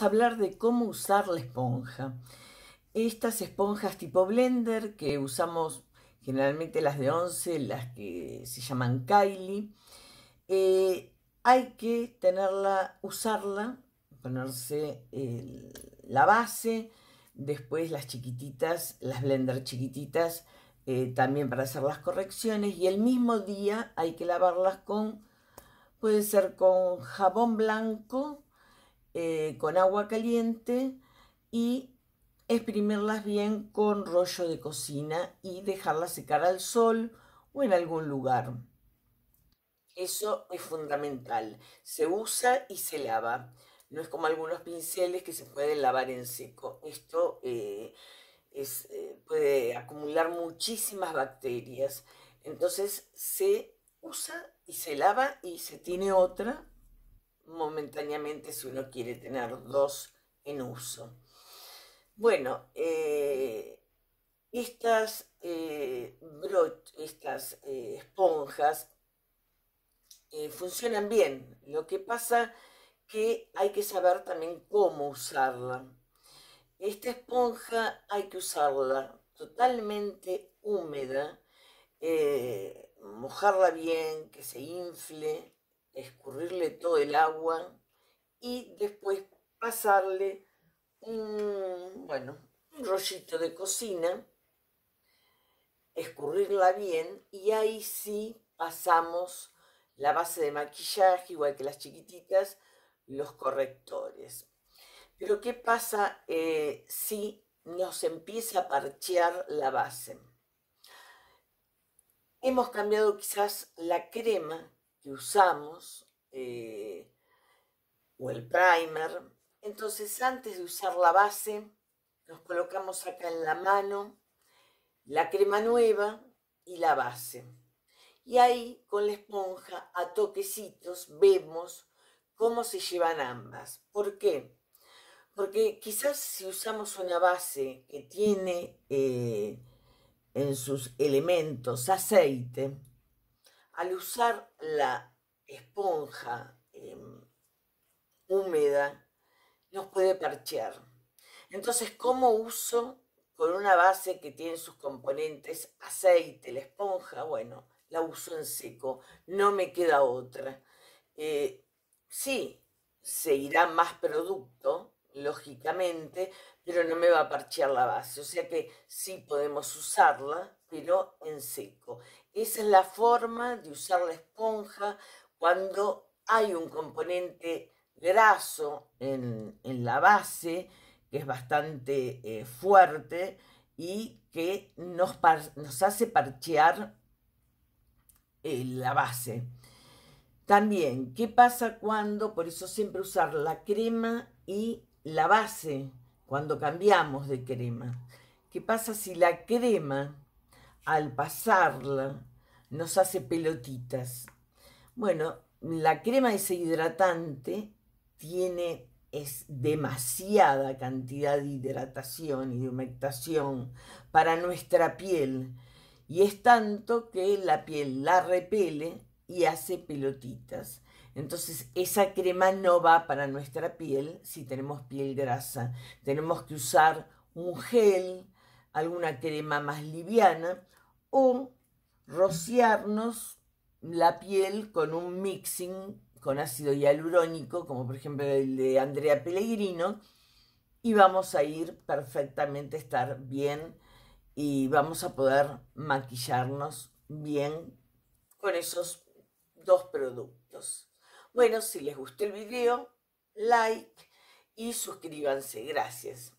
a hablar de cómo usar la esponja. Estas esponjas tipo blender que usamos generalmente las de 11, las que se llaman Kylie, eh, hay que tenerla, usarla, ponerse eh, la base, después las chiquititas, las blender chiquititas, eh, también para hacer las correcciones y el mismo día hay que lavarlas con, puede ser con jabón blanco, eh, con agua caliente y exprimirlas bien con rollo de cocina y dejarlas secar al sol o en algún lugar. Eso es fundamental. Se usa y se lava. No es como algunos pinceles que se pueden lavar en seco. Esto eh, eh, puede acumular muchísimas bacterias. Entonces se usa y se lava y se tiene otra momentáneamente si uno quiere tener dos en uso. Bueno, eh, estas, eh, estas eh, esponjas funcionan bien. Lo que pasa que hay que saber también cómo usarla. Esta esponja hay que usarla totalmente húmeda, mojarla bien, que se infle, escurrirle todo el agua y después pasarle un, bueno, un rollito de cocina, escurrirla bien y ahí sí pasamos la base de maquillaje, igual que las chiquititas, los correctores. Pero ¿qué pasa eh, si nos empieza a parchear la base? Hemos cambiado quizás la crema usamos eh, o el primer. Entonces antes de usar la base, nos colocamos acá en la mano la crema nueva y la base. Y ahí con la esponja a toquecitos vemos cómo se llevan ambas. ¿Por qué? Porque quizás si usamos una base que tiene eh, en sus elementos aceite, al usar la esponja em, húmeda, nos puede parchear. Entonces, ¿cómo uso con una base que tiene sus componentes aceite, la esponja? Bueno, la uso en seco, no me queda otra. Eh, sí, se irá más producto, lógicamente, pero no me va a parchear la base. O sea que sí podemos usarla, pero en seco. Esa es la forma de usar la esponja cuando hay un componente graso en, la base que es bastante eh, fuerte y que nos, nos hace parchear eh, la base. También, ¿qué pasa cuando, por eso siempre usar la crema y la base? cuando cambiamos de crema. ¿Qué pasa si la crema, al pasarla, nos hace pelotitas? Bueno, la crema hidratante tiene es demasiada cantidad de hidratación y de humectación para nuestra piel y es tanto que la piel la repele y hace pelotitas. Entonces esa crema no va para nuestra piel si tenemos piel grasa. Tenemos que usar un gel, alguna crema más liviana o rociarnos la piel con un mixing con ácido hialurónico, como por ejemplo el de Andrea Pellegrino, y vamos a ir perfectamente, a estar bien y vamos a poder maquillarnos bien con esos dos productos. Bueno, si les gustó el video, like y suscríbanse. Gracias.